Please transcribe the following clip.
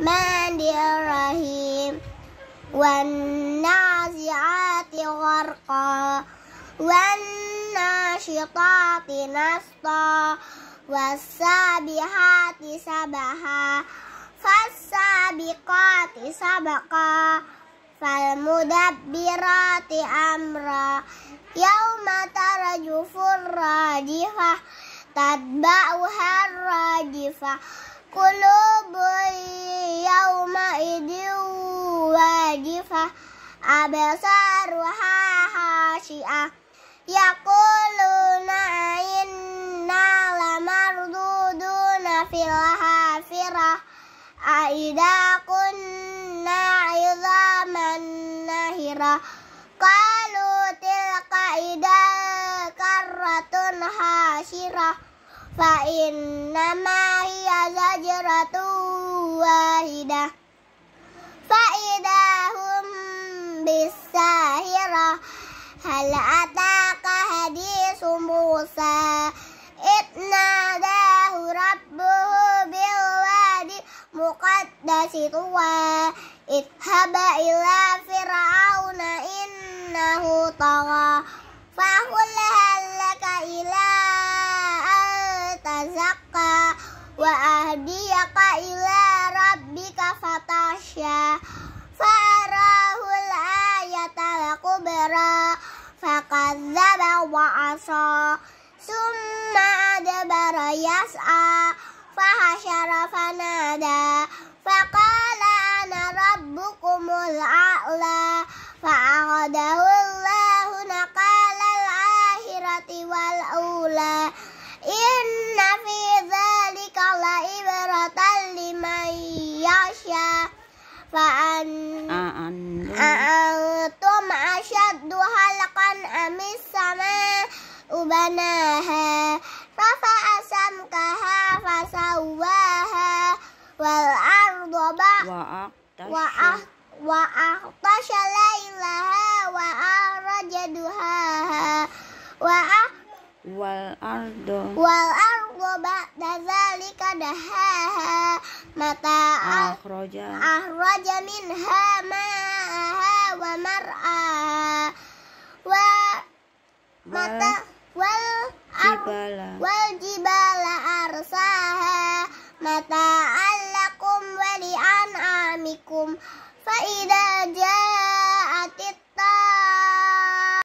Mandirahim ya Wan nasiati gharqa Wan nashitati nasta Wasabihati sabaha Fasabiqati sabaqa Falmudabbirati amra Yauma tarajufur rajifah uhar rajifah قلوب يومئذ واجفة أبصارها خاشئة يقولون إنا لمردودون في الحافرة أئذا كنا عظاما نهرة قالوا تلك إذا كرة حاشرة فإنما هي زجرة واحدة فإذا هم بالساهرة هل أتاك حديث موسى إذ ناداه ربه بالواد مقدس طوى اذهب إلى فرعون إنه طغى فقل هل لك إلى haqqan wa ahdiyaka ila rabbika fatasya farahul ayata kubra fakadzaba wa asa summa adbara yas'a fahasyara fanada faqala ana rabbukumul a'la fa'aqadahu Allahu naqala al-akhirati wal ula in siratal lima yasha fa an antum asyaddu halakan amis sama ubanaha rafa asam kaha fasawaha wal ardu ba wa wa ahtasha lailaha wa araja duhaha wa ah- wal ardu wal ardu dazah laha mata akhraja akhraja minha ma'aha wa mar'a wa mata wal jibala wal jibala arsaha mata alakum wa li an'amikum fa idza